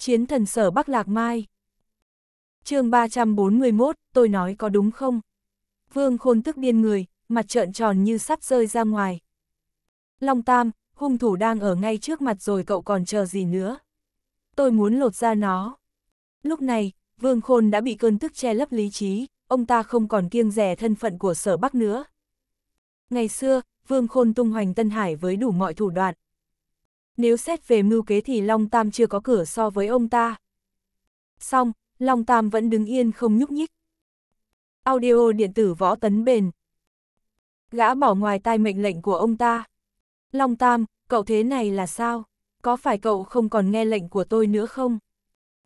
chiến thần sở Bắc Lạc Mai. chương 341, tôi nói có đúng không? Vương khôn tức điên người, mặt trợn tròn như sắp rơi ra ngoài. Long Tam, hung thủ đang ở ngay trước mặt rồi cậu còn chờ gì nữa? Tôi muốn lột ra nó. Lúc này, Vương Khôn đã bị cơn tức che lấp lý trí, ông ta không còn kiêng rẻ thân phận của sở Bắc nữa. Ngày xưa, Vương Khôn tung hoành Tân Hải với đủ mọi thủ đoạn, nếu xét về mưu kế thì Long Tam chưa có cửa so với ông ta. Xong, Long Tam vẫn đứng yên không nhúc nhích. Audio điện tử võ tấn bền. Gã bỏ ngoài tai mệnh lệnh của ông ta. Long Tam, cậu thế này là sao? Có phải cậu không còn nghe lệnh của tôi nữa không?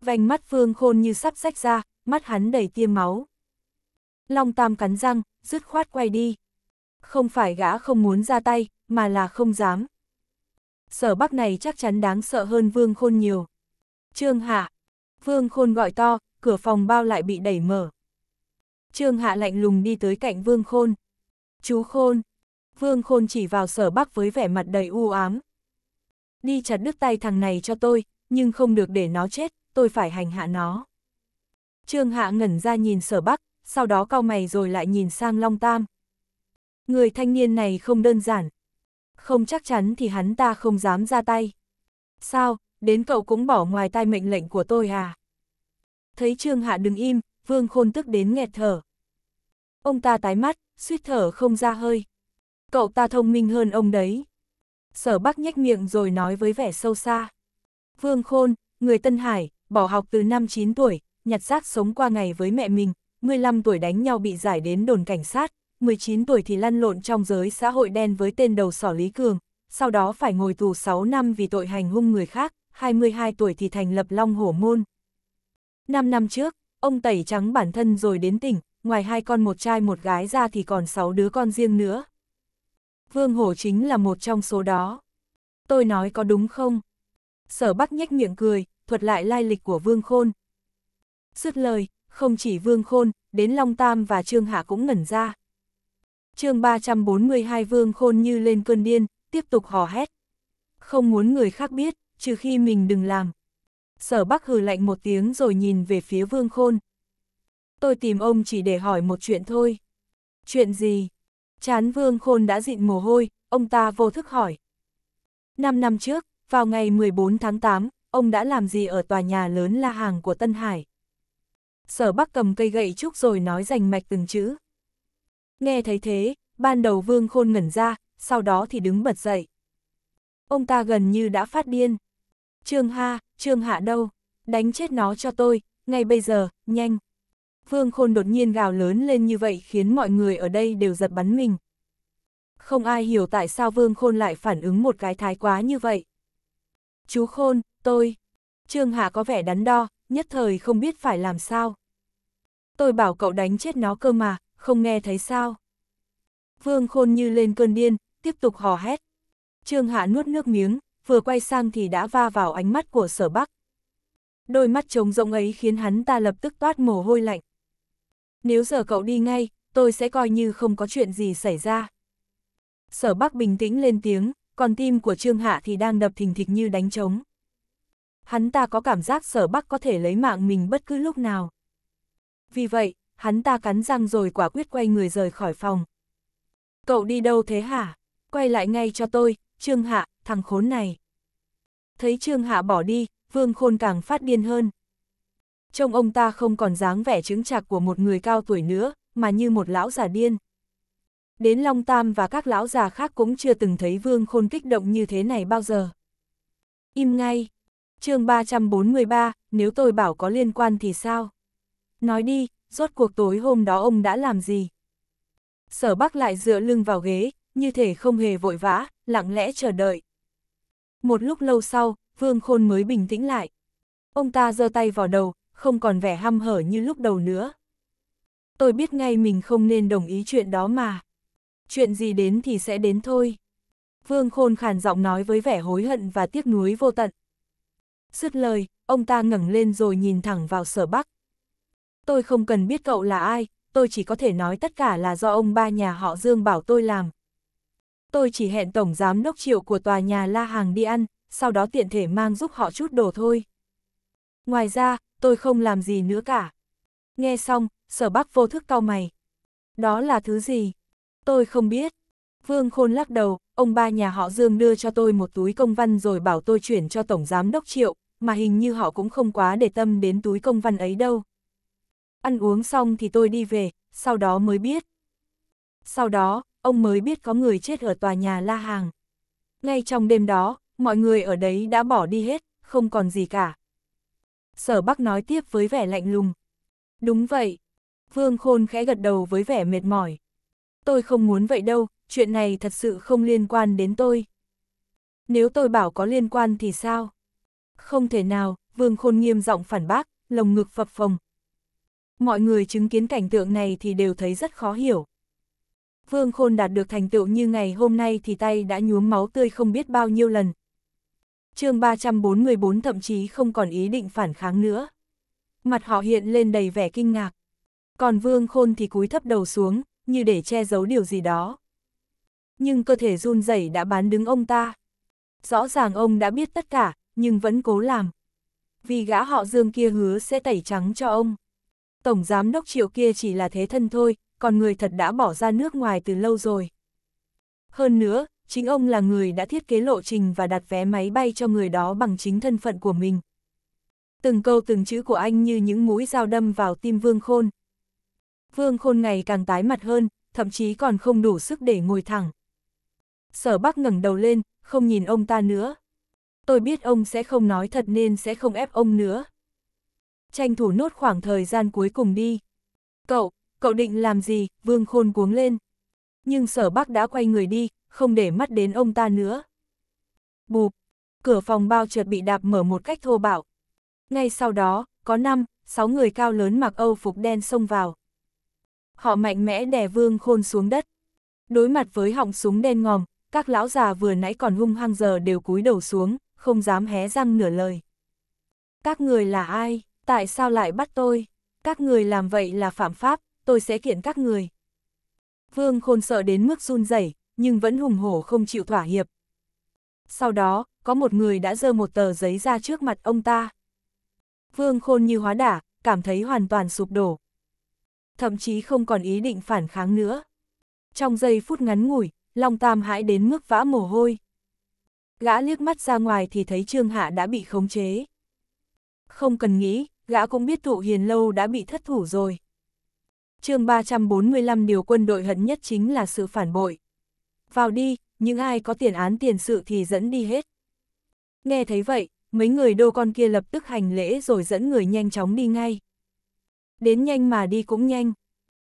Vành mắt Phương Khôn như sắp rách ra, mắt hắn đầy tiêm máu. Long Tam cắn răng, dứt khoát quay đi. Không phải gã không muốn ra tay, mà là không dám sở bắc này chắc chắn đáng sợ hơn vương khôn nhiều. Trương Hạ. Vương khôn gọi to, cửa phòng bao lại bị đẩy mở. Trương Hạ lạnh lùng đi tới cạnh vương khôn. Chú khôn. Vương khôn chỉ vào sở bắc với vẻ mặt đầy u ám. Đi chặt đứt tay thằng này cho tôi, nhưng không được để nó chết, tôi phải hành hạ nó. Trương Hạ ngẩn ra nhìn sở bắc, sau đó cau mày rồi lại nhìn sang Long Tam. Người thanh niên này không đơn giản, không chắc chắn thì hắn ta không dám ra tay. Sao, đến cậu cũng bỏ ngoài tai mệnh lệnh của tôi à? Thấy Trương Hạ đứng im, Vương Khôn tức đến nghẹt thở. Ông ta tái mắt, suýt thở không ra hơi. Cậu ta thông minh hơn ông đấy. Sở Bắc nhếch miệng rồi nói với vẻ sâu xa. Vương Khôn, người Tân Hải, bỏ học từ năm 9 tuổi, nhặt xác sống qua ngày với mẹ mình, 15 tuổi đánh nhau bị giải đến đồn cảnh sát, 19 tuổi thì lăn lộn trong giới xã hội đen với tên đầu sỏ Lý Cường, sau đó phải ngồi tù 6 năm vì tội hành hung người khác, 22 tuổi thì thành lập Long Hổ Môn. 5 năm trước, ông tẩy trắng bản thân rồi đến tỉnh, ngoài hai con một trai một gái ra thì còn 6 đứa con riêng nữa. Vương Hổ chính là một trong số đó. Tôi nói có đúng không? Sở Bắc nhếch miệng cười, thuật lại lai lịch của Vương Khôn. Dứt lời, không chỉ Vương Khôn, đến Long Tam và Trương Hạ cũng ngẩn ra chương 342 Vương Khôn như lên cơn điên, tiếp tục hò hét. Không muốn người khác biết, trừ khi mình đừng làm. Sở Bắc hừ lạnh một tiếng rồi nhìn về phía Vương Khôn. Tôi tìm ông chỉ để hỏi một chuyện thôi. Chuyện gì? Chán Vương Khôn đã dịn mồ hôi, ông ta vô thức hỏi. Năm năm trước, vào ngày 14 tháng 8, ông đã làm gì ở tòa nhà lớn La Hàng của Tân Hải? Sở Bắc cầm cây gậy trúc rồi nói rành mạch từng chữ. Nghe thấy thế, ban đầu vương khôn ngẩn ra, sau đó thì đứng bật dậy. Ông ta gần như đã phát điên. Trương Ha, Trương Hạ đâu? Đánh chết nó cho tôi, ngay bây giờ, nhanh. Vương khôn đột nhiên gào lớn lên như vậy khiến mọi người ở đây đều giật bắn mình. Không ai hiểu tại sao vương khôn lại phản ứng một cái thái quá như vậy. Chú khôn, tôi. Trương Hạ có vẻ đắn đo, nhất thời không biết phải làm sao. Tôi bảo cậu đánh chết nó cơ mà, không nghe thấy sao. Vương Khôn như lên cơn điên, tiếp tục hò hét. Trương Hạ nuốt nước miếng, vừa quay sang thì đã va vào ánh mắt của sở bắc. Đôi mắt trống rỗng ấy khiến hắn ta lập tức toát mồ hôi lạnh. Nếu giờ cậu đi ngay, tôi sẽ coi như không có chuyện gì xảy ra. Sở Bắc bình tĩnh lên tiếng, còn tim của Trương Hạ thì đang đập thình thịch như đánh trống. Hắn ta có cảm giác Sở Bắc có thể lấy mạng mình bất cứ lúc nào. Vì vậy, hắn ta cắn răng rồi quả quyết quay người rời khỏi phòng. Cậu đi đâu thế hả? Quay lại ngay cho tôi, Trương Hạ, thằng khốn này. Thấy Trương Hạ bỏ đi, Vương Khôn càng phát điên hơn. Trông ông ta không còn dáng vẻ chứng chạc của một người cao tuổi nữa, mà như một lão già điên. Đến Long Tam và các lão già khác cũng chưa từng thấy Vương Khôn kích động như thế này bao giờ. Im ngay. mươi 343, nếu tôi bảo có liên quan thì sao? Nói đi, rốt cuộc tối hôm đó ông đã làm gì. Sở Bắc lại dựa lưng vào ghế, như thể không hề vội vã, lặng lẽ chờ đợi. Một lúc lâu sau, Vương Khôn mới bình tĩnh lại. Ông ta giơ tay vào đầu, không còn vẻ hăm hở như lúc đầu nữa. Tôi biết ngay mình không nên đồng ý chuyện đó mà. Chuyện gì đến thì sẽ đến thôi. Vương Khôn khàn giọng nói với vẻ hối hận và tiếc nuối vô tận. Sứt lời, ông ta ngẩng lên rồi nhìn thẳng vào sở bắc tôi không cần biết cậu là ai, tôi chỉ có thể nói tất cả là do ông ba nhà họ Dương bảo tôi làm. Tôi chỉ hẹn tổng giám đốc triệu của tòa nhà La Hàng đi ăn, sau đó tiện thể mang giúp họ chút đồ thôi. Ngoài ra, tôi không làm gì nữa cả. Nghe xong, sở bác vô thức cau mày. Đó là thứ gì? Tôi không biết. Vương Khôn lắc đầu, ông ba nhà họ Dương đưa cho tôi một túi công văn rồi bảo tôi chuyển cho Tổng Giám Đốc Triệu, mà hình như họ cũng không quá để tâm đến túi công văn ấy đâu ăn uống xong thì tôi đi về, sau đó mới biết. Sau đó, ông mới biết có người chết ở tòa nhà La Hàng. Ngay trong đêm đó, mọi người ở đấy đã bỏ đi hết, không còn gì cả. Sở Bắc nói tiếp với vẻ lạnh lùng. Đúng vậy. Vương Khôn khẽ gật đầu với vẻ mệt mỏi. Tôi không muốn vậy đâu, chuyện này thật sự không liên quan đến tôi. Nếu tôi bảo có liên quan thì sao? Không thể nào, Vương Khôn nghiêm giọng phản bác, lồng ngực phập phồng, Mọi người chứng kiến cảnh tượng này thì đều thấy rất khó hiểu. Vương Khôn đạt được thành tựu như ngày hôm nay thì tay đã nhuốm máu tươi không biết bao nhiêu lần. chương 344 thậm chí không còn ý định phản kháng nữa. Mặt họ hiện lên đầy vẻ kinh ngạc. Còn Vương Khôn thì cúi thấp đầu xuống, như để che giấu điều gì đó. Nhưng cơ thể run rẩy đã bán đứng ông ta. Rõ ràng ông đã biết tất cả, nhưng vẫn cố làm. Vì gã họ dương kia hứa sẽ tẩy trắng cho ông tổng giám đốc triệu kia chỉ là thế thân thôi, còn người thật đã bỏ ra nước ngoài từ lâu rồi. Hơn nữa, chính ông là người đã thiết kế lộ trình và đặt vé máy bay cho người đó bằng chính thân phận của mình. Từng câu từng chữ của anh như những mũi dao đâm vào tim Vương Khôn. Vương Khôn ngày càng tái mặt hơn, thậm chí còn không đủ sức để ngồi thẳng. Sở Bắc ngẩng đầu lên, không nhìn ông ta nữa. Tôi biết ông sẽ không nói thật nên sẽ không ép ông nữa tranh thủ nốt khoảng thời gian cuối cùng đi. Cậu, cậu định làm gì, vương khôn cuống lên. Nhưng sở bác đã quay người đi, không để mắt đến ông ta nữa. Bụp, cửa phòng bao chợt bị đạp mở một cách thô bạo. Ngay sau đó, có năm, sáu người cao lớn mặc âu phục đen xông vào. Họ mạnh mẽ đè vương khôn xuống đất. Đối mặt với họng súng đen ngòm, các lão già vừa nãy còn hung hăng giờ đều cúi đầu xuống, không dám hé răng nửa lời. Các người là ai? Tại sao lại bắt tôi? Các người làm vậy là phạm pháp, tôi sẽ kiện các người. Vương Khôn sợ đến mức run rẩy, nhưng vẫn hùng hổ không chịu thỏa hiệp. Sau đó, có một người đã dơ một tờ giấy ra trước mặt ông ta. Vương Khôn như hóa đả, cảm thấy hoàn toàn sụp đổ. Thậm chí không còn ý định phản kháng nữa. Trong giây phút ngắn ngủi, Long Tam hãi đến mức vã mồ hôi. Gã liếc mắt ra ngoài thì thấy Trương Hạ đã bị khống chế. Không cần nghĩ, gã cũng biết thụ hiền lâu đã bị thất thủ rồi. chương 345 điều quân đội hận nhất chính là sự phản bội. Vào đi, những ai có tiền án tiền sự thì dẫn đi hết. Nghe thấy vậy, mấy người đô con kia lập tức hành lễ rồi dẫn người nhanh chóng đi ngay. Đến nhanh mà đi cũng nhanh.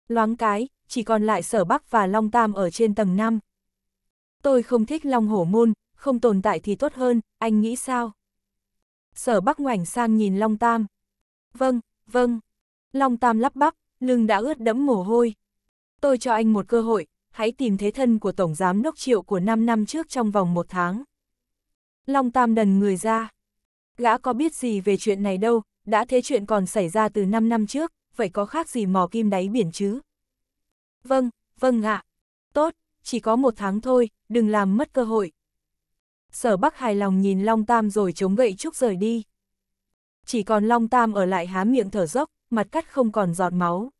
Loáng cái, chỉ còn lại sở Bắc và Long Tam ở trên tầng 5. Tôi không thích Long Hổ Môn, không tồn tại thì tốt hơn, anh nghĩ sao? Sở Bắc ngoảnh sang nhìn Long Tam. Vâng, vâng. Long Tam lắp bắp, lưng đã ướt đẫm mồ hôi. Tôi cho anh một cơ hội, hãy tìm thế thân của Tổng Giám Đốc Triệu của 5 năm trước trong vòng một tháng. Long Tam đần người ra. Gã có biết gì về chuyện này đâu, đã thế chuyện còn xảy ra từ 5 năm trước, vậy có khác gì mò kim đáy biển chứ? Vâng, vâng ạ. Tốt, chỉ có một tháng thôi, đừng làm mất cơ hội. Sở Bắc hài lòng nhìn Long Tam rồi chống gậy trúc rời đi chỉ còn Long Tam ở lại há miệng thở dốc, mặt cắt không còn giọt máu.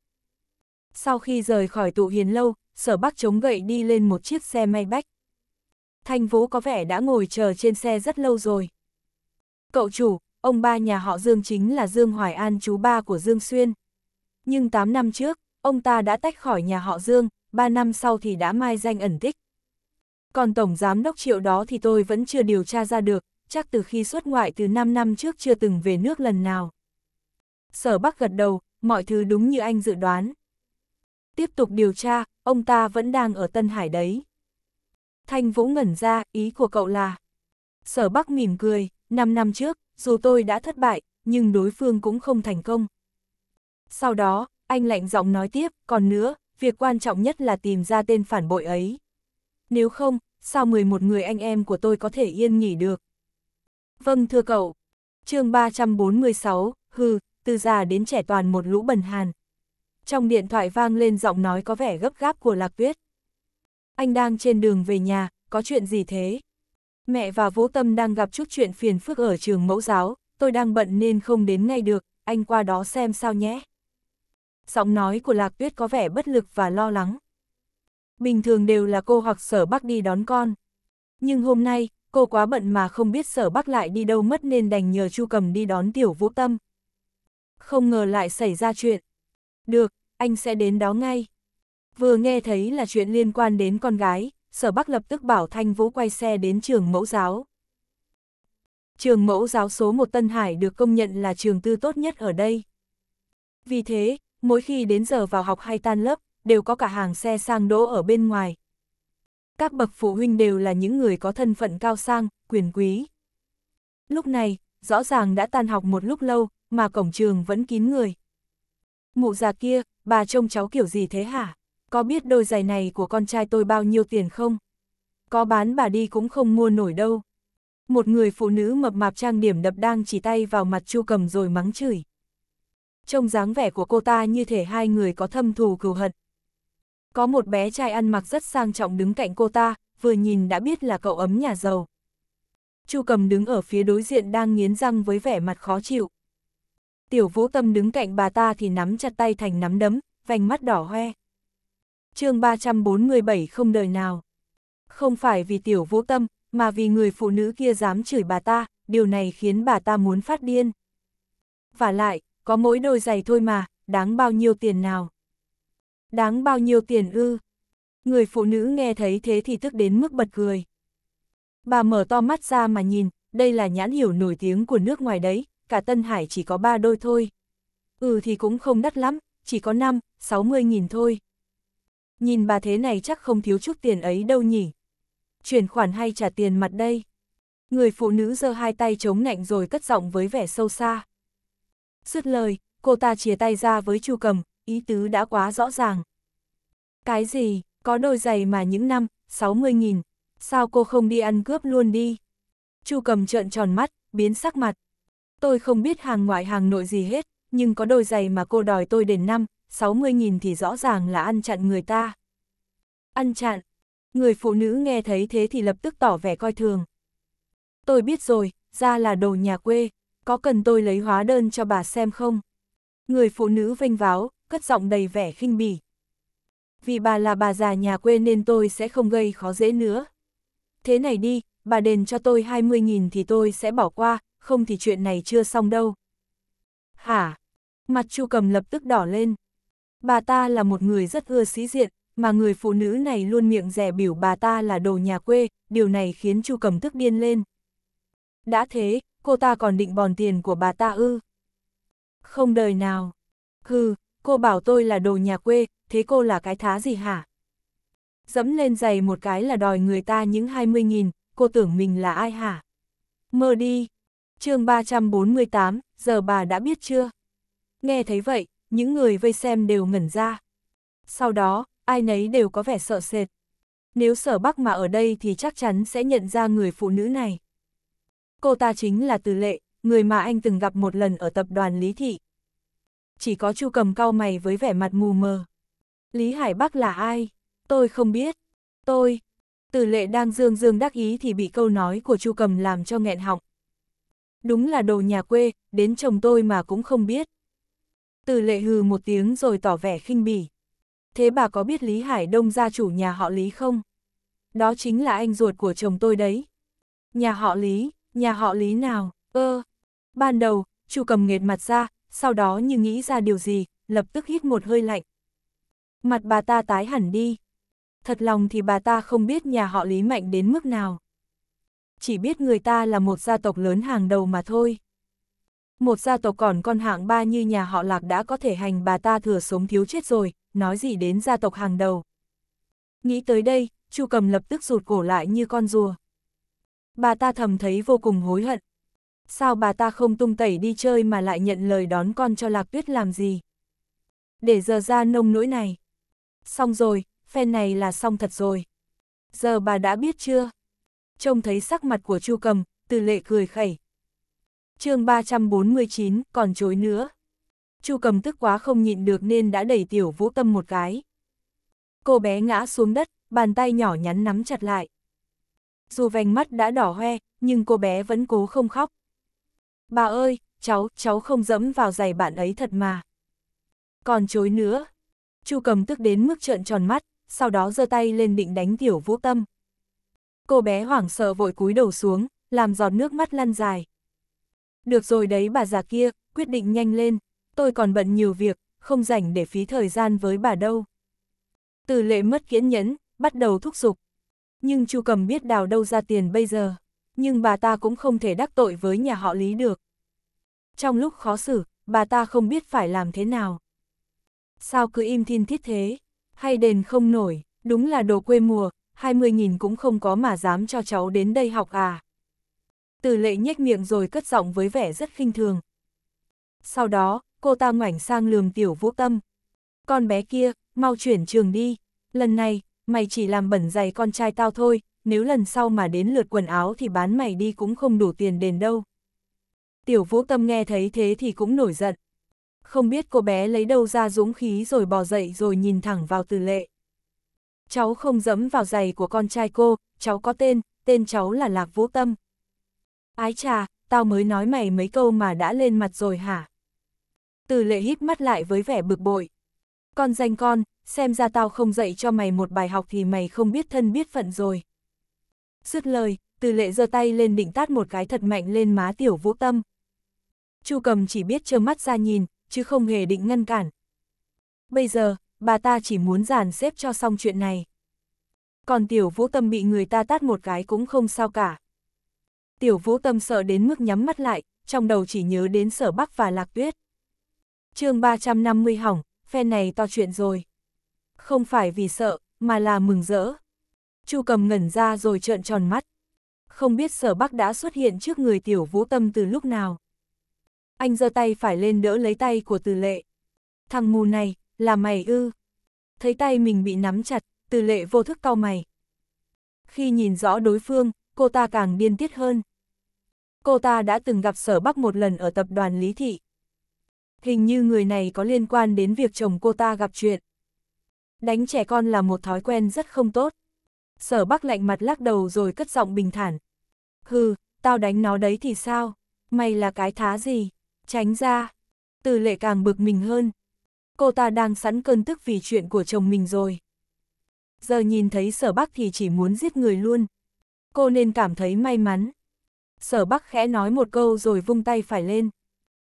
Sau khi rời khỏi tụ hiền lâu, sở bắc chống gậy đi lên một chiếc xe may bách. Thanh Vũ có vẻ đã ngồi chờ trên xe rất lâu rồi. Cậu chủ, ông ba nhà họ Dương chính là Dương Hoài An chú ba của Dương Xuyên. Nhưng 8 năm trước, ông ta đã tách khỏi nhà họ Dương, 3 năm sau thì đã mai danh ẩn tích. Còn Tổng Giám Đốc Triệu đó thì tôi vẫn chưa điều tra ra được, chắc từ khi xuất ngoại từ 5 năm trước chưa từng về nước lần nào. Sở Bắc gật đầu, mọi thứ đúng như anh dự đoán. Tiếp tục điều tra, ông ta vẫn đang ở Tân Hải đấy. Thanh Vũ ngẩn ra, ý của cậu là. Sở Bắc mỉm cười, 5 năm trước, dù tôi đã thất bại, nhưng đối phương cũng không thành công. Sau đó, anh lạnh giọng nói tiếp, còn nữa, việc quan trọng nhất là tìm ra tên phản bội ấy. Nếu không, sao 11 người anh em của tôi có thể yên nghỉ được? Vâng thưa cậu. chương 346, hư, từ già đến trẻ toàn một lũ bần hàn. Trong điện thoại vang lên giọng nói có vẻ gấp gáp của Lạc Tuyết. Anh đang trên đường về nhà, có chuyện gì thế? Mẹ và Vũ Tâm đang gặp chút chuyện phiền phức ở trường mẫu giáo, tôi đang bận nên không đến ngay được, anh qua đó xem sao nhé. Giọng nói của Lạc Tuyết có vẻ bất lực và lo lắng. Bình thường đều là cô hoặc sở bác đi đón con. Nhưng hôm nay, cô quá bận mà không biết sở bắc lại đi đâu mất nên đành nhờ Chu Cầm đi đón Tiểu Vũ Tâm. Không ngờ lại xảy ra chuyện. Được, anh sẽ đến đó ngay. Vừa nghe thấy là chuyện liên quan đến con gái, sở bắc lập tức bảo Thanh Vũ quay xe đến trường mẫu giáo. Trường mẫu giáo số 1 Tân Hải được công nhận là trường tư tốt nhất ở đây. Vì thế, mỗi khi đến giờ vào học hay tan lớp, đều có cả hàng xe sang đỗ ở bên ngoài, các bậc phụ huynh đều là những người có thân phận cao sang, quyền quý. Lúc này, rõ ràng đã tan học một lúc lâu, mà cổng trường vẫn kín người. Mụ già kia, bà trông cháu kiểu gì thế hả? Có biết đôi giày này của con trai tôi bao nhiêu tiền không? Có bán bà đi cũng không mua nổi đâu. Một người phụ nữ mập mạp trang điểm đập đang chỉ tay vào mặt Chu Cầm rồi mắng chửi. Trông dáng vẻ của cô ta như thể hai người có thâm thù cừu hận. Có một bé trai ăn mặc rất sang trọng đứng cạnh cô ta, vừa nhìn đã biết là cậu ấm nhà giàu. Chu cầm đứng ở phía đối diện đang nghiến răng với vẻ mặt khó chịu. Tiểu vũ tâm đứng cạnh bà ta thì nắm chặt tay thành nắm đấm, vành mắt đỏ hoe. chương 347 không đời nào. Không phải vì tiểu vũ tâm, mà vì người phụ nữ kia dám chửi bà ta, điều này khiến bà ta muốn phát điên. Và lại, có mỗi đôi giày thôi mà, đáng bao nhiêu tiền nào. Đáng bao nhiêu tiền ư? Người phụ nữ nghe thấy thế thì tức đến mức bật cười. Bà mở to mắt ra mà nhìn, đây là nhãn hiểu nổi tiếng của nước ngoài đấy, cả Tân Hải chỉ có ba đôi thôi. Ừ thì cũng không đắt lắm, chỉ có 5, 60 nghìn thôi. Nhìn bà thế này chắc không thiếu chút tiền ấy đâu nhỉ. Chuyển khoản hay trả tiền mặt đây? Người phụ nữ giơ hai tay chống nạnh rồi cất giọng với vẻ sâu xa. Dứt lời, cô ta chia tay ra với Chu Cầm, ý tứ đã quá rõ ràng. Cái gì, có đôi giày mà những năm, 60.000, sao cô không đi ăn cướp luôn đi? Chu cầm trợn tròn mắt, biến sắc mặt. Tôi không biết hàng ngoại hàng nội gì hết, nhưng có đôi giày mà cô đòi tôi đền năm, 60.000 thì rõ ràng là ăn chặn người ta. Ăn chặn. Người phụ nữ nghe thấy thế thì lập tức tỏ vẻ coi thường. Tôi biết rồi, ra là đồ nhà quê, có cần tôi lấy hóa đơn cho bà xem không? Người phụ nữ vênh váo, cất giọng đầy vẻ khinh bỉ. Vì bà là bà già nhà quê nên tôi sẽ không gây khó dễ nữa. Thế này đi, bà đền cho tôi 20.000 thì tôi sẽ bỏ qua, không thì chuyện này chưa xong đâu. Hả? Mặt chu cầm lập tức đỏ lên. Bà ta là một người rất ưa sĩ diện, mà người phụ nữ này luôn miệng rẻ biểu bà ta là đồ nhà quê, điều này khiến chu cầm tức điên lên. Đã thế, cô ta còn định bòn tiền của bà ta ư? Không đời nào. Hừ, cô bảo tôi là đồ nhà quê, thế cô là cái thá gì hả? Dẫm lên giày một cái là đòi người ta những 20.000, cô tưởng mình là ai hả? Mơ đi! chương 348, giờ bà đã biết chưa? Nghe thấy vậy, những người vây xem đều ngẩn ra. Sau đó, ai nấy đều có vẻ sợ sệt. Nếu sở bắc mà ở đây thì chắc chắn sẽ nhận ra người phụ nữ này. Cô ta chính là Từ Lệ, người mà anh từng gặp một lần ở tập đoàn Lý Thị chỉ có Chu Cầm cau mày với vẻ mặt mù mờ. Lý Hải Bắc là ai? Tôi không biết. Tôi. Từ lệ đang dương dương đắc ý thì bị câu nói của Chu Cầm làm cho nghẹn họng. Đúng là đồ nhà quê, đến chồng tôi mà cũng không biết. Từ lệ hừ một tiếng rồi tỏ vẻ khinh bỉ. Thế bà có biết Lý Hải Đông gia chủ nhà họ Lý không? Đó chính là anh ruột của chồng tôi đấy. Nhà họ Lý, nhà họ Lý nào, ơ. Ban đầu, Chu cầm nghệt mặt ra, sau đó như nghĩ ra điều gì, lập tức hít một hơi lạnh. Mặt bà ta tái hẳn đi. Thật lòng thì bà ta không biết nhà họ Lý mạnh đến mức nào. Chỉ biết người ta là một gia tộc lớn hàng đầu mà thôi. Một gia tộc còn con hạng ba như nhà họ Lạc đã có thể hành bà ta thừa sống thiếu chết rồi, nói gì đến gia tộc hàng đầu. Nghĩ tới đây, Chu Cầm lập tức rụt cổ lại như con rùa. Bà ta thầm thấy vô cùng hối hận, Sao bà ta không tung tẩy đi chơi mà lại nhận lời đón con cho Lạc Tuyết làm gì? Để giờ ra nông nỗi này. Xong rồi, phen này là xong thật rồi. Giờ bà đã biết chưa? Trông thấy sắc mặt của Chu Cầm, Từ Lệ cười khẩy. Chương 349, còn chối nữa. Chu Cầm tức quá không nhịn được nên đã đẩy Tiểu Vũ Tâm một cái. Cô bé ngã xuống đất, bàn tay nhỏ nhắn nắm chặt lại. Dù vành mắt đã đỏ hoe, nhưng cô bé vẫn cố không khóc bà ơi, cháu, cháu không dẫm vào giày bạn ấy thật mà. Còn chối nữa. Chu cầm tức đến mức trợn tròn mắt, sau đó giơ tay lên định đánh tiểu vũ tâm. Cô bé hoảng sợ vội cúi đầu xuống, làm giọt nước mắt lăn dài. Được rồi đấy bà già kia, quyết định nhanh lên, tôi còn bận nhiều việc, không rảnh để phí thời gian với bà đâu. Từ lệ mất kiên nhẫn, bắt đầu thúc giục. Nhưng Chu cầm biết đào đâu ra tiền bây giờ nhưng bà ta cũng không thể đắc tội với nhà họ Lý được. Trong lúc khó xử, bà ta không biết phải làm thế nào. Sao cứ im thiên thiết thế, hay đền không nổi, đúng là đồ quê mùa, 20.000 cũng không có mà dám cho cháu đến đây học à. Từ lệ nhếch miệng rồi cất giọng với vẻ rất khinh thường. Sau đó, cô ta ngoảnh sang lườm tiểu vũ tâm. Con bé kia, mau chuyển trường đi, lần này, mày chỉ làm bẩn giày con trai tao thôi, nếu lần sau mà đến lượt quần áo thì bán mày đi cũng không đủ tiền đền đâu. Tiểu vũ tâm nghe thấy thế thì cũng nổi giận. Không biết cô bé lấy đâu ra dũng khí rồi bò dậy rồi nhìn thẳng vào từ lệ. Cháu không dẫm vào giày của con trai cô, cháu có tên, tên cháu là Lạc Vũ Tâm. Ái trà, tao mới nói mày mấy câu mà đã lên mặt rồi hả? Từ lệ hít mắt lại với vẻ bực bội. Con danh con, xem ra tao không dạy cho mày một bài học thì mày không biết thân biết phận rồi. Dứt lời, từ lệ giơ tay lên định tát một cái thật mạnh lên má tiểu vũ tâm. Chu cầm chỉ biết trơ mắt ra nhìn, chứ không hề định ngăn cản. Bây giờ, bà ta chỉ muốn dàn xếp cho xong chuyện này. Còn tiểu vũ tâm bị người ta tát một cái cũng không sao cả. Tiểu vũ tâm sợ đến mức nhắm mắt lại, trong đầu chỉ nhớ đến sở bắc và lạc tuyết. chương 350 hỏng, phe này to chuyện rồi. Không phải vì sợ, mà là mừng rỡ. Chu cầm ngẩn ra rồi trợn tròn mắt. Không biết sở bắc đã xuất hiện trước người tiểu vũ tâm từ lúc nào. Anh giơ tay phải lên đỡ lấy tay của từ lệ. Thằng mù này, là mày ư. Thấy tay mình bị nắm chặt, từ lệ vô thức cau mày. Khi nhìn rõ đối phương, cô ta càng điên tiết hơn. Cô ta đã từng gặp sở bắc một lần ở tập đoàn Lý Thị. Hình như người này có liên quan đến việc chồng cô ta gặp chuyện. Đánh trẻ con là một thói quen rất không tốt sở bắc lạnh mặt lắc đầu rồi cất giọng bình thản. Hừ, tao đánh nó đấy thì sao? Mày là cái thá gì? Tránh ra. Từ lệ càng bực mình hơn. Cô ta đang sẵn cơn tức vì chuyện của chồng mình rồi. Giờ nhìn thấy sở bắc thì chỉ muốn giết người luôn. Cô nên cảm thấy may mắn. Sở bắc khẽ nói một câu rồi vung tay phải lên.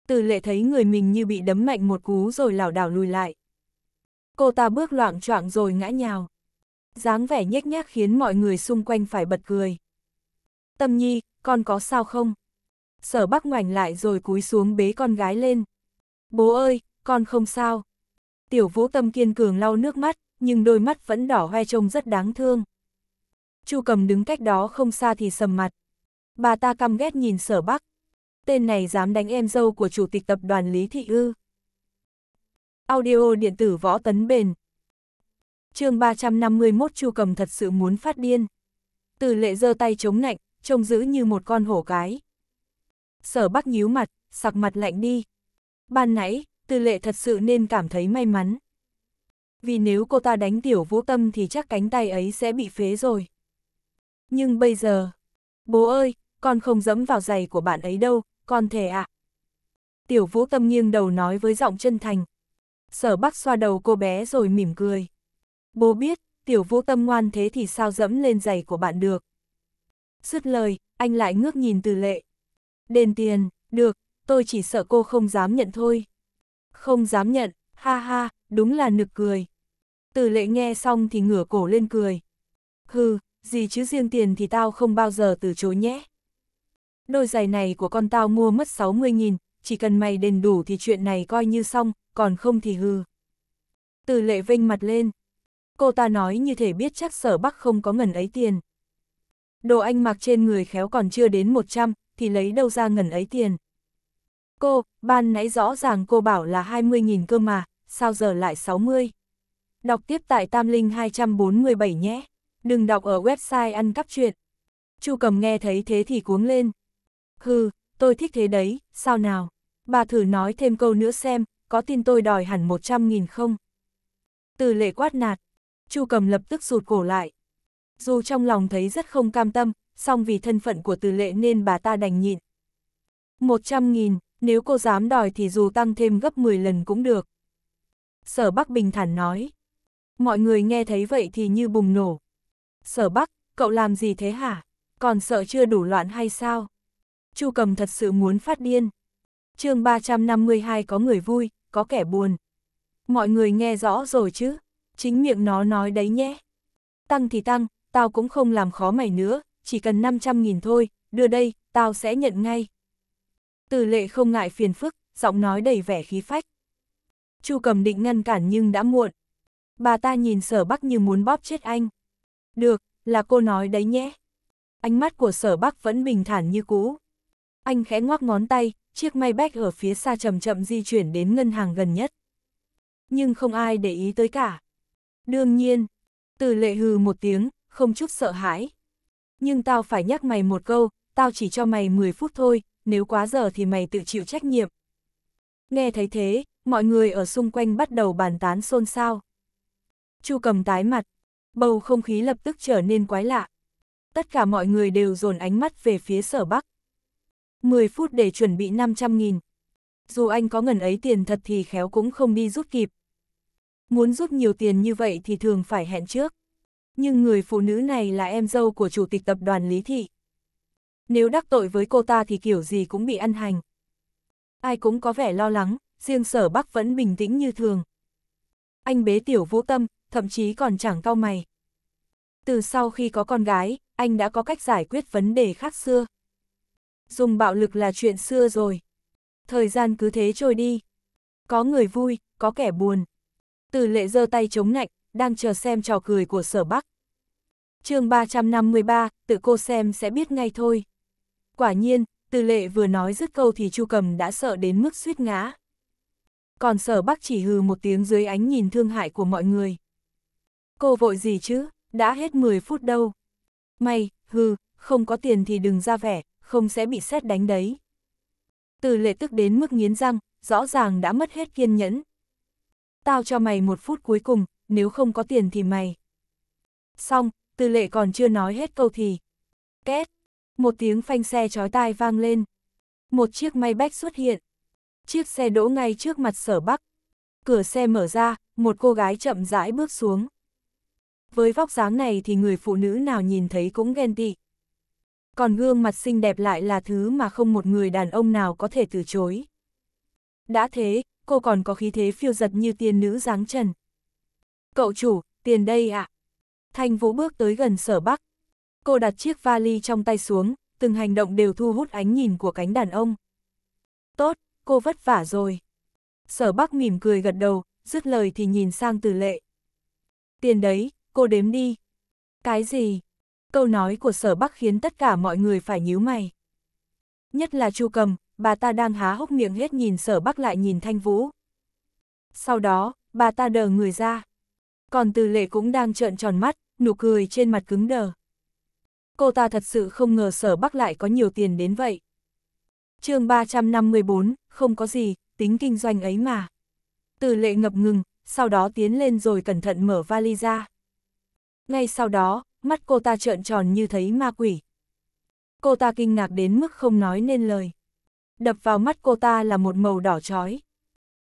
Từ lệ thấy người mình như bị đấm mạnh một cú rồi lảo đảo lùi lại. Cô ta bước loạn choạng rồi ngã nhào dáng vẻ nhếch nhác khiến mọi người xung quanh phải bật cười. Tâm nhi, con có sao không? Sở Bắc ngoảnh lại rồi cúi xuống bế con gái lên. Bố ơi, con không sao. Tiểu vũ tâm kiên cường lau nước mắt, nhưng đôi mắt vẫn đỏ hoe trông rất đáng thương. Chu cầm đứng cách đó không xa thì sầm mặt. Bà ta căm ghét nhìn sở bắc. Tên này dám đánh em dâu của chủ tịch tập đoàn Lý Thị Ư. Audio điện tử võ tấn bền, chương 351 Chu Cầm thật sự muốn phát điên. Từ lệ giơ tay chống nạnh, trông giữ như một con hổ cái. Sở Bắc nhíu mặt, sặc mặt lạnh đi. Ban nãy, Từ lệ thật sự nên cảm thấy may mắn. Vì nếu cô ta đánh tiểu vũ tâm thì chắc cánh tay ấy sẽ bị phế rồi. Nhưng bây giờ, bố ơi, con không dẫm vào giày của bạn ấy đâu, con thề ạ. À. Tiểu vũ tâm nghiêng đầu nói với giọng chân thành. Sở bắc xoa đầu cô bé rồi mỉm cười. Bố biết, tiểu vũ tâm ngoan thế thì sao dẫm lên giày của bạn được. Dứt lời, anh lại ngước nhìn từ lệ. Đền tiền, được, tôi chỉ sợ cô không dám nhận thôi. Không dám nhận, ha ha, đúng là nực cười. Từ lệ nghe xong thì ngửa cổ lên cười. Hừ, gì chứ riêng tiền thì tao không bao giờ từ chối nhé. Đôi giày này của con tao mua mất 60.000, chỉ cần mày đền đủ thì chuyện này coi như xong, còn không thì hừ. Từ lệ vinh mặt lên, cô ta nói như thể biết chắc sở bắc không có ngần ấy tiền. Đồ anh mặc trên người khéo còn chưa đến 100, thì lấy đâu ra ngần ấy tiền. Cô, ban nãy rõ ràng cô bảo là 20.000 cơ mà, sao giờ lại 60? Đọc tiếp tại Tam Linh 247 nhé, đừng đọc ở website ăn cắp chuyện. Chu cầm nghe thấy thế thì cuống lên. Hừ, tôi thích thế đấy, sao nào? Bà thử nói thêm câu nữa xem, có tin tôi đòi hẳn 100.000 không? Từ lệ quát nạt, Chu Cầm lập tức rụt cổ lại. Dù trong lòng thấy rất không cam tâm, song vì thân phận của từ lệ nên bà ta đành nhịn. 100.000, nếu cô dám đòi thì dù tăng thêm gấp 10 lần cũng được. Sở Bắc bình thản nói. Mọi người nghe thấy vậy thì như bùng nổ. Sở Bắc, cậu làm gì thế hả? Còn sợ chưa đủ loạn hay sao? Chu Cầm thật sự muốn phát điên. chương 352 có người vui, có kẻ buồn. Mọi người nghe rõ rồi chứ? chính miệng nó nói đấy nhé. Tăng thì tăng, tao cũng không làm khó mày nữa, chỉ cần 500.000 thôi, đưa đây, tao sẽ nhận ngay. Từ lệ không ngại phiền phức, giọng nói đầy vẻ khí phách. Chu cầm định ngăn cản nhưng đã muộn. Bà ta nhìn sở bắc như muốn bóp chết anh. Được, là cô nói đấy nhé. Ánh mắt của sở bắc vẫn bình thản như cũ. Anh khẽ ngoắc ngón tay, chiếc may bách ở phía xa chậm chậm di chuyển đến ngân hàng gần nhất. Nhưng không ai để ý tới cả. Đương nhiên, từ lệ hừ một tiếng, không chút sợ hãi. Nhưng tao phải nhắc mày một câu, tao chỉ cho mày 10 phút thôi, nếu quá giờ thì mày tự chịu trách nhiệm. Nghe thấy thế, mọi người ở xung quanh bắt đầu bàn tán xôn xao. Chu cầm tái mặt, bầu không khí lập tức trở nên quái lạ. Tất cả mọi người đều dồn ánh mắt về phía sở bắc. 10 phút để chuẩn bị 500 nghìn. Dù anh có ngần ấy tiền thật thì khéo cũng không đi rút kịp, muốn rút nhiều tiền như vậy thì thường phải hẹn trước. Nhưng người phụ nữ này là em dâu của chủ tịch tập đoàn Lý Thị. Nếu đắc tội với cô ta thì kiểu gì cũng bị ăn hành. Ai cũng có vẻ lo lắng, riêng sở Bắc vẫn bình tĩnh như thường. Anh bế tiểu vũ tâm, thậm chí còn chẳng cau mày. Từ sau khi có con gái, anh đã có cách giải quyết vấn đề khác xưa. Dùng bạo lực là chuyện xưa rồi. Thời gian cứ thế trôi đi. Có người vui, có kẻ buồn. Từ lệ giơ tay chống nạnh, đang chờ xem trò cười của sở Bắc. chương 353, tự cô xem sẽ biết ngay thôi. Quả nhiên, từ lệ vừa nói dứt câu thì Chu Cầm đã sợ đến mức suýt ngã. Còn sở Bắc chỉ hừ một tiếng dưới ánh nhìn thương hại của mọi người. Cô vội gì chứ, đã hết 10 phút đâu. May, hừ, không có tiền thì đừng ra vẻ, không sẽ bị xét đánh đấy. Từ lệ tức đến mức nghiến răng, rõ ràng đã mất hết kiên nhẫn, tao cho mày một phút cuối cùng, nếu không có tiền thì mày. Xong, tư lệ còn chưa nói hết câu thì. Két, một tiếng phanh xe chói tai vang lên. Một chiếc may bách xuất hiện. Chiếc xe đỗ ngay trước mặt sở bắc. Cửa xe mở ra, một cô gái chậm rãi bước xuống. Với vóc dáng này thì người phụ nữ nào nhìn thấy cũng ghen tị. Còn gương mặt xinh đẹp lại là thứ mà không một người đàn ông nào có thể từ chối. Đã thế, cô còn có khí thế phiêu giật như tiên nữ dáng trần. Cậu chủ, tiền đây ạ. À? Thanh Vũ bước tới gần sở bắc. Cô đặt chiếc vali trong tay xuống, từng hành động đều thu hút ánh nhìn của cánh đàn ông. Tốt, cô vất vả rồi. Sở bắc mỉm cười gật đầu, dứt lời thì nhìn sang từ lệ. Tiền đấy, cô đếm đi. Cái gì? Câu nói của sở bắc khiến tất cả mọi người phải nhíu mày. Nhất là chu cầm, bà ta đang há hốc miệng hết nhìn sở bắc lại nhìn thanh vũ. Sau đó, bà ta đờ người ra. Còn từ lệ cũng đang trợn tròn mắt, nụ cười trên mặt cứng đờ. Cô ta thật sự không ngờ sở bắc lại có nhiều tiền đến vậy. chương 354, không có gì, tính kinh doanh ấy mà. Từ lệ ngập ngừng, sau đó tiến lên rồi cẩn thận mở vali ra. Ngay sau đó, mắt cô ta trợn tròn như thấy ma quỷ. Cô ta kinh ngạc đến mức không nói nên lời đập vào mắt cô ta là một màu đỏ chói.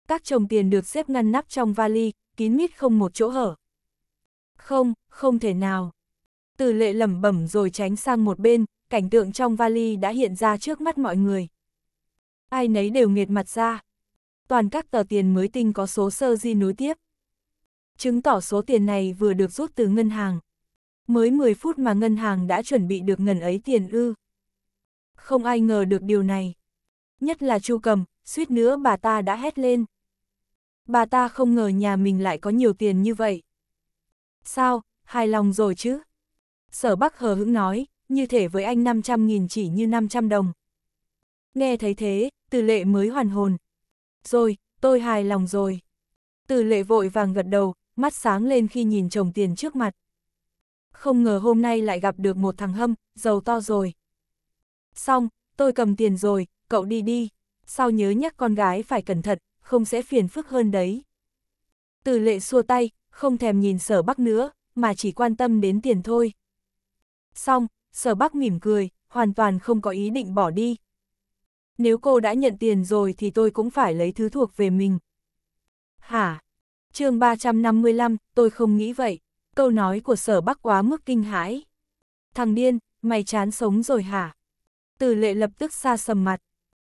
Các chồng tiền được xếp ngăn nắp trong vali, kín mít không một chỗ hở. Không, không thể nào. Từ lệ lẩm bẩm rồi tránh sang một bên, cảnh tượng trong vali đã hiện ra trước mắt mọi người. Ai nấy đều nghiệt mặt ra. Toàn các tờ tiền mới tinh có số sơ di nối tiếp. Chứng tỏ số tiền này vừa được rút từ ngân hàng. Mới 10 phút mà ngân hàng đã chuẩn bị được ngần ấy tiền ư. Không ai ngờ được điều này nhất là Chu Cầm, suýt nữa bà ta đã hét lên. Bà ta không ngờ nhà mình lại có nhiều tiền như vậy. Sao, hài lòng rồi chứ? Sở Bắc hờ hững nói, như thể với anh 500.000 chỉ như 500 đồng. Nghe thấy thế, Từ Lệ mới hoàn hồn. Rồi, tôi hài lòng rồi. Từ Lệ vội vàng gật đầu, mắt sáng lên khi nhìn chồng tiền trước mặt. Không ngờ hôm nay lại gặp được một thằng hâm, giàu to rồi. Xong, tôi cầm tiền rồi, cậu đi đi, sau nhớ nhắc con gái phải cẩn thận, không sẽ phiền phức hơn đấy. Từ lệ xua tay, không thèm nhìn sở bắc nữa, mà chỉ quan tâm đến tiền thôi. Xong, sở bắc mỉm cười, hoàn toàn không có ý định bỏ đi. Nếu cô đã nhận tiền rồi thì tôi cũng phải lấy thứ thuộc về mình. Hả? chương 355, tôi không nghĩ vậy. Câu nói của sở bắc quá mức kinh hãi. Thằng điên, mày chán sống rồi hả? Từ lệ lập tức xa sầm mặt.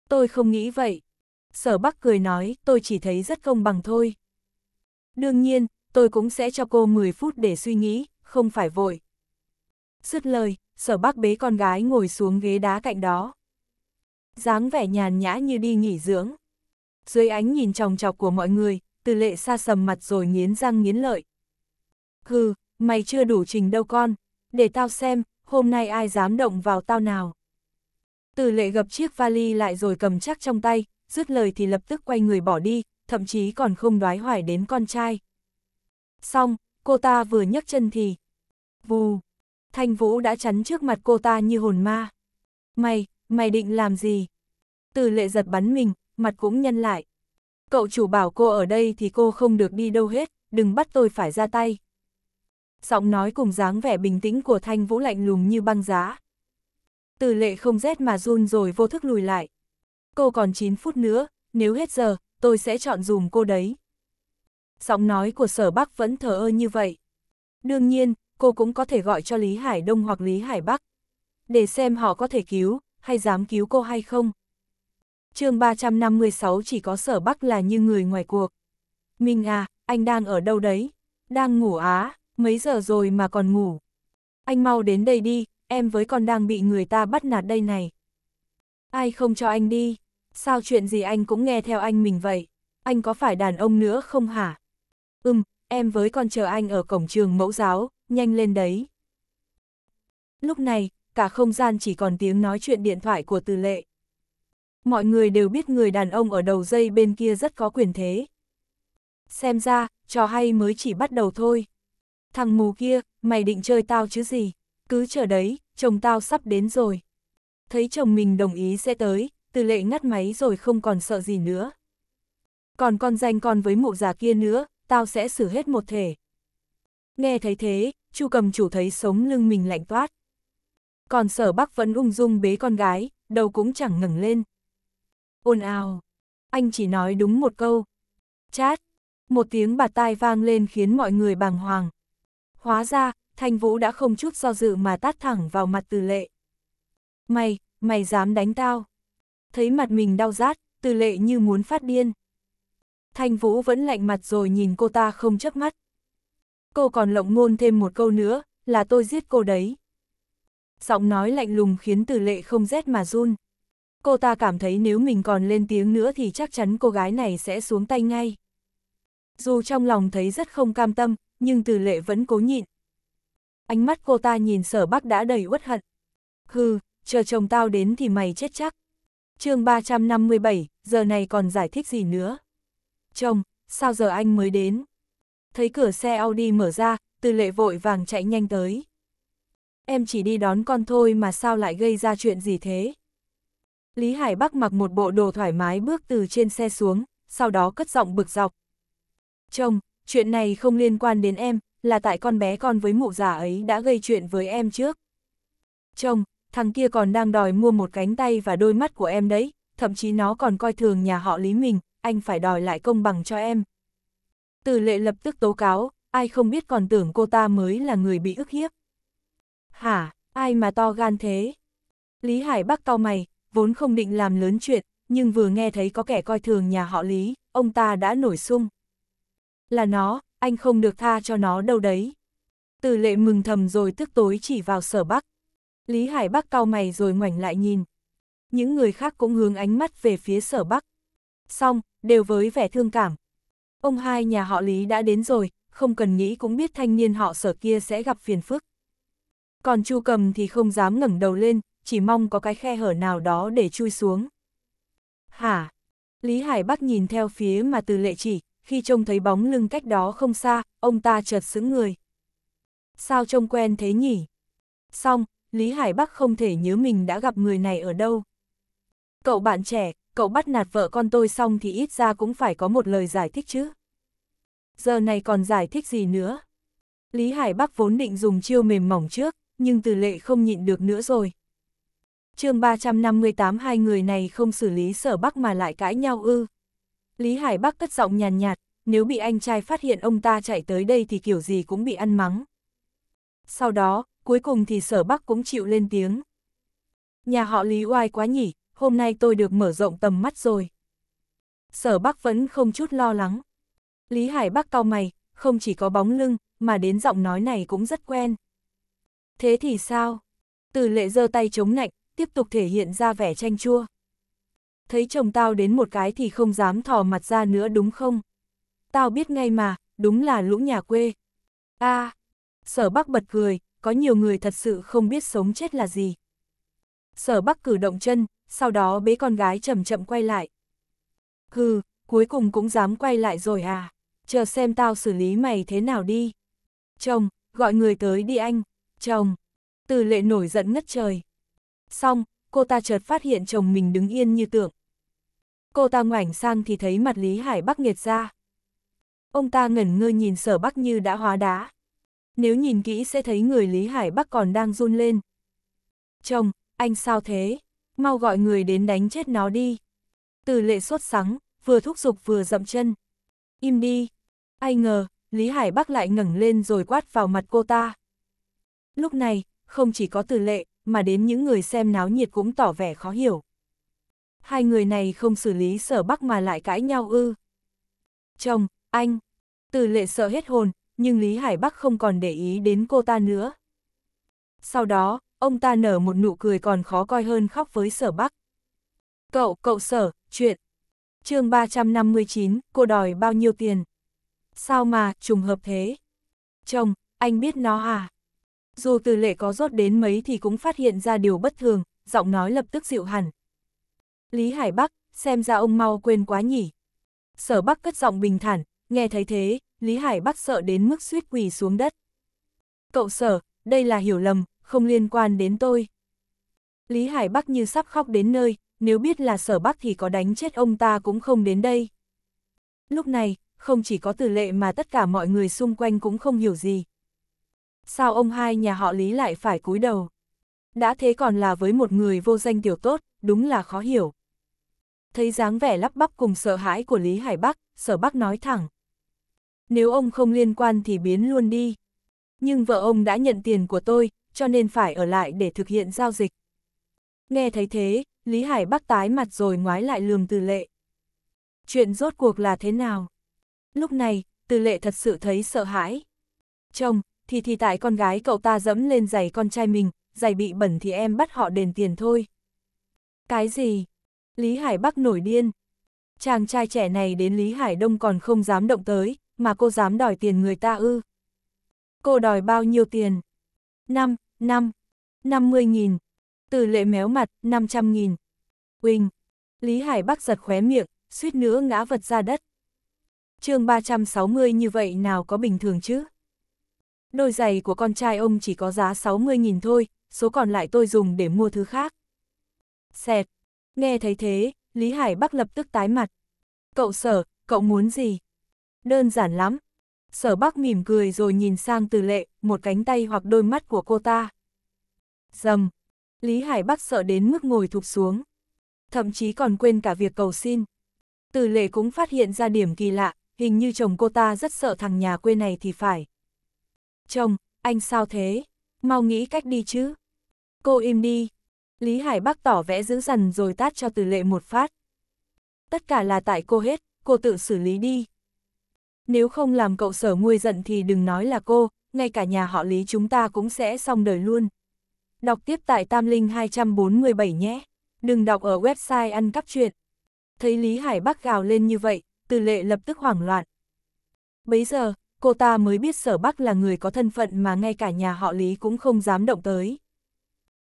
Tôi không nghĩ vậy. Sở Bắc cười nói, tôi chỉ thấy rất công bằng thôi. Đương nhiên, tôi cũng sẽ cho cô 10 phút để suy nghĩ, không phải vội. Dứt lời, sở bác bế con gái ngồi xuống ghế đá cạnh đó. dáng vẻ nhàn nhã như đi nghỉ dưỡng. Dưới ánh nhìn tròng trọc của mọi người, từ lệ xa sầm mặt rồi nghiến răng nghiến lợi. Hừ, mày chưa đủ trình đâu con, để tao xem, hôm nay ai dám động vào tao nào. Từ lệ gập chiếc vali lại rồi cầm chắc trong tay, dứt lời thì lập tức quay người bỏ đi, thậm chí còn không đoái hoài đến con trai. Xong, cô ta vừa nhấc chân thì... Vù! Thanh Vũ đã chắn trước mặt cô ta như hồn ma. Mày, mày định làm gì? Từ lệ giật bắn mình, mặt cũng nhân lại. Cậu chủ bảo cô ở đây thì cô không được đi đâu hết, đừng bắt tôi phải ra tay. Giọng nói cùng dáng vẻ bình tĩnh của Thanh Vũ lạnh lùng như băng giá, từ lệ không rét mà run rồi vô thức lùi lại. Cô còn 9 phút nữa, nếu hết giờ, tôi sẽ chọn dùm cô đấy. Giọng nói của sở Bắc vẫn thờ ơ như vậy. Đương nhiên, cô cũng có thể gọi cho Lý Hải Đông hoặc Lý Hải Bắc. Để xem họ có thể cứu, hay dám cứu cô hay không. chương 356 chỉ có sở Bắc là như người ngoài cuộc. Minh à, anh đang ở đâu đấy? Đang ngủ á, mấy giờ rồi mà còn ngủ. Anh mau đến đây đi, em với con đang bị người ta bắt nạt đây này. Ai không cho anh đi, sao chuyện gì anh cũng nghe theo anh mình vậy, anh có phải đàn ông nữa không hả? Ừm, em với con chờ anh ở cổng trường mẫu giáo, nhanh lên đấy. Lúc này, cả không gian chỉ còn tiếng nói chuyện điện thoại của từ lệ. Mọi người đều biết người đàn ông ở đầu dây bên kia rất có quyền thế. Xem ra, trò hay mới chỉ bắt đầu thôi. Thằng mù kia, mày định chơi tao chứ gì? cứ chờ đấy, chồng tao sắp đến rồi. Thấy chồng mình đồng ý sẽ tới, từ lệ ngắt máy rồi không còn sợ gì nữa. Còn con danh con với mụ già kia nữa, tao sẽ xử hết một thể. Nghe thấy thế, chu cầm chủ thấy sống lưng mình lạnh toát. Còn sở bắc vẫn ung dung bế con gái, đầu cũng chẳng ngẩng lên. Ôn ào, anh chỉ nói đúng một câu. Chát, một tiếng bạt tai vang lên khiến mọi người bàng hoàng. Hóa ra, Thanh Vũ đã không chút do dự mà tát thẳng vào mặt Từ Lệ. Mày, mày dám đánh tao. Thấy mặt mình đau rát, Từ Lệ như muốn phát điên. Thanh Vũ vẫn lạnh mặt rồi nhìn cô ta không chớp mắt. Cô còn lộng ngôn thêm một câu nữa, là tôi giết cô đấy. Giọng nói lạnh lùng khiến Từ Lệ không rét mà run. Cô ta cảm thấy nếu mình còn lên tiếng nữa thì chắc chắn cô gái này sẽ xuống tay ngay. Dù trong lòng thấy rất không cam tâm, nhưng Từ Lệ vẫn cố nhịn, Ánh mắt cô ta nhìn sở Bắc đã đầy uất hận. Hừ, chờ chồng tao đến thì mày chết chắc. chương 357, giờ này còn giải thích gì nữa? Chồng, sao giờ anh mới đến? Thấy cửa xe Audi mở ra, từ lệ vội vàng chạy nhanh tới. Em chỉ đi đón con thôi mà sao lại gây ra chuyện gì thế? Lý Hải Bắc mặc một bộ đồ thoải mái bước từ trên xe xuống, sau đó cất giọng bực dọc. Chồng, chuyện này không liên quan đến em, là tại con bé con với mụ già ấy đã gây chuyện với em trước. Chồng, thằng kia còn đang đòi mua một cánh tay và đôi mắt của em đấy, thậm chí nó còn coi thường nhà họ Lý mình, anh phải đòi lại công bằng cho em. Từ lệ lập tức tố cáo, ai không biết còn tưởng cô ta mới là người bị ức hiếp. Hả, ai mà to gan thế? Lý Hải Bắc cau mày, vốn không định làm lớn chuyện, nhưng vừa nghe thấy có kẻ coi thường nhà họ Lý, ông ta đã nổi sung. Là nó, anh không được tha cho nó đâu đấy. Từ lệ mừng thầm rồi tức tối chỉ vào sở bắc. Lý Hải Bắc cau mày rồi ngoảnh lại nhìn. Những người khác cũng hướng ánh mắt về phía sở bắc. Xong, đều với vẻ thương cảm. Ông hai nhà họ Lý đã đến rồi, không cần nghĩ cũng biết thanh niên họ sở kia sẽ gặp phiền phức. Còn Chu Cầm thì không dám ngẩng đầu lên, chỉ mong có cái khe hở nào đó để chui xuống. Hả? Lý Hải Bắc nhìn theo phía mà từ lệ chỉ, khi trông thấy bóng lưng cách đó không xa, ông ta chợt sững người. Sao trông quen thế nhỉ? Xong, Lý Hải Bắc không thể nhớ mình đã gặp người này ở đâu. Cậu bạn trẻ, cậu bắt nạt vợ con tôi xong thì ít ra cũng phải có một lời giải thích chứ. Giờ này còn giải thích gì nữa? Lý Hải Bắc vốn định dùng chiêu mềm mỏng trước, nhưng từ lệ không nhịn được nữa rồi. chương 358 hai người này không xử lý sở Bắc mà lại cãi nhau ư. Lý Hải Bắc cất giọng nhàn nhạt, nếu bị anh trai phát hiện ông ta chạy tới đây thì kiểu gì cũng bị ăn mắng. Sau đó, cuối cùng thì sở Bắc cũng chịu lên tiếng. Nhà họ Lý oai quá nhỉ, hôm nay tôi được mở rộng tầm mắt rồi. Sở Bắc vẫn không chút lo lắng. Lý Hải Bắc cau mày, không chỉ có bóng lưng, mà đến giọng nói này cũng rất quen. Thế thì sao? Từ lệ giơ tay chống nạnh, tiếp tục thể hiện ra vẻ tranh chua thấy chồng tao đến một cái thì không dám thò mặt ra nữa đúng không? Tao biết ngay mà, đúng là lũ nhà quê. a à, sở bắc bật cười, có nhiều người thật sự không biết sống chết là gì. Sở bắc cử động chân, sau đó bế con gái chậm chậm quay lại. Hừ, cuối cùng cũng dám quay lại rồi à, chờ xem tao xử lý mày thế nào đi. Chồng, gọi người tới đi anh, chồng. Từ lệ nổi giận ngất trời. Xong, cô ta chợt phát hiện chồng mình đứng yên như tượng cô ta ngoảnh sang thì thấy mặt Lý Hải Bắc nghiệt ra. Ông ta ngẩn ngơ nhìn sở Bắc như đã hóa đá. Nếu nhìn kỹ sẽ thấy người Lý Hải Bắc còn đang run lên. Chồng, anh sao thế? Mau gọi người đến đánh chết nó đi. Từ lệ sốt sắng, vừa thúc giục vừa dậm chân. Im đi. Ai ngờ, Lý Hải Bắc lại ngẩng lên rồi quát vào mặt cô ta. Lúc này, không chỉ có từ lệ, mà đến những người xem náo nhiệt cũng tỏ vẻ khó hiểu hai người này không xử lý sở bắc mà lại cãi nhau ư. Chồng, anh, từ lệ sợ hết hồn, nhưng Lý Hải Bắc không còn để ý đến cô ta nữa. Sau đó, ông ta nở một nụ cười còn khó coi hơn khóc với sở bắc. Cậu, cậu sở, chuyện. chương 359, cô đòi bao nhiêu tiền? Sao mà, trùng hợp thế? Chồng, anh biết nó à? Dù từ lệ có rốt đến mấy thì cũng phát hiện ra điều bất thường, giọng nói lập tức dịu hẳn, Lý Hải Bắc, xem ra ông mau quên quá nhỉ. Sở Bắc cất giọng bình thản, nghe thấy thế, Lý Hải Bắc sợ đến mức suýt quỳ xuống đất. Cậu sở, đây là hiểu lầm, không liên quan đến tôi. Lý Hải Bắc như sắp khóc đến nơi, nếu biết là sở Bắc thì có đánh chết ông ta cũng không đến đây. Lúc này, không chỉ có tử lệ mà tất cả mọi người xung quanh cũng không hiểu gì. Sao ông hai nhà họ Lý lại phải cúi đầu? Đã thế còn là với một người vô danh tiểu tốt, đúng là khó hiểu. Thấy dáng vẻ lắp bắp cùng sợ hãi của Lý Hải Bắc, sở Bắc nói thẳng. Nếu ông không liên quan thì biến luôn đi. Nhưng vợ ông đã nhận tiền của tôi, cho nên phải ở lại để thực hiện giao dịch. Nghe thấy thế, Lý Hải Bắc tái mặt rồi ngoái lại lườm từ lệ. Chuyện rốt cuộc là thế nào? Lúc này, từ lệ thật sự thấy sợ hãi. Chồng, thì thì tại con gái cậu ta dẫm lên giày con trai mình, giày bị bẩn thì em bắt họ đền tiền thôi. Cái gì? Lý Hải Bắc nổi điên. Chàng trai trẻ này đến Lý Hải Đông còn không dám động tới, mà cô dám đòi tiền người ta ư. Cô đòi bao nhiêu tiền? 5, 5, 50 nghìn. Từ lệ méo mặt, 500 nghìn. Quỳnh. Lý Hải Bắc giật khóe miệng, suýt nữa ngã vật ra đất. chương 360 như vậy nào có bình thường chứ? Đôi giày của con trai ông chỉ có giá 60 nghìn thôi, số còn lại tôi dùng để mua thứ khác xẹt. Nghe thấy thế, Lý Hải Bắc lập tức tái mặt. Cậu sở, cậu muốn gì? Đơn giản lắm. Sở Bắc mỉm cười rồi nhìn sang từ lệ, một cánh tay hoặc đôi mắt của cô ta. Dầm. Lý Hải Bắc sợ đến mức ngồi thụp xuống. Thậm chí còn quên cả việc cầu xin. Từ lệ cũng phát hiện ra điểm kỳ lạ, hình như chồng cô ta rất sợ thằng nhà quê này thì phải. Chồng, anh sao thế? Mau nghĩ cách đi chứ. Cô im đi, Lý Hải Bắc tỏ vẽ dữ dằn rồi tát cho từ lệ một phát. Tất cả là tại cô hết, cô tự xử lý đi. Nếu không làm cậu sở nguôi giận thì đừng nói là cô, ngay cả nhà họ Lý chúng ta cũng sẽ xong đời luôn. Đọc tiếp tại Tam Linh 247 nhé, đừng đọc ở website ăn cắp chuyện. Thấy Lý Hải Bắc gào lên như vậy, từ lệ lập tức hoảng loạn. Bấy giờ, cô ta mới biết sở Bắc là người có thân phận mà ngay cả nhà họ Lý cũng không dám động tới.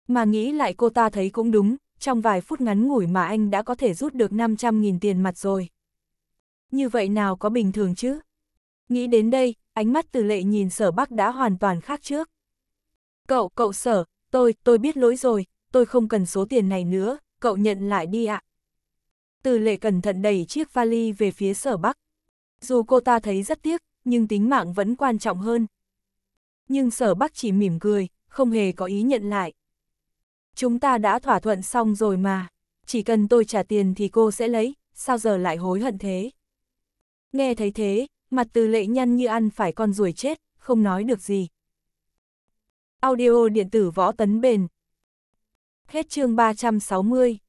Mà nghĩ lại cô ta thấy cũng đúng, trong vài phút ngắn ngủi mà anh đã có thể rút được 500.000 tiền mặt rồi. Như vậy nào có bình thường chứ? Nghĩ đến đây, ánh mắt từ lệ nhìn sở bắc đã hoàn toàn khác trước. Cậu, cậu sở, tôi, tôi biết lỗi rồi, tôi không cần số tiền này nữa, cậu nhận lại đi ạ. Từ lệ cẩn thận đẩy chiếc vali về phía sở bắc. Dù cô ta thấy rất tiếc, nhưng tính mạng vẫn quan trọng hơn. Nhưng sở bắc chỉ mỉm cười, không hề có ý nhận lại. Chúng ta đã thỏa thuận xong rồi mà, chỉ cần tôi trả tiền thì cô sẽ lấy, sao giờ lại hối hận thế? Nghe thấy thế, mặt từ lệ nhăn như ăn phải con ruồi chết, không nói được gì. Audio điện tử võ tấn bền. Hết chương 360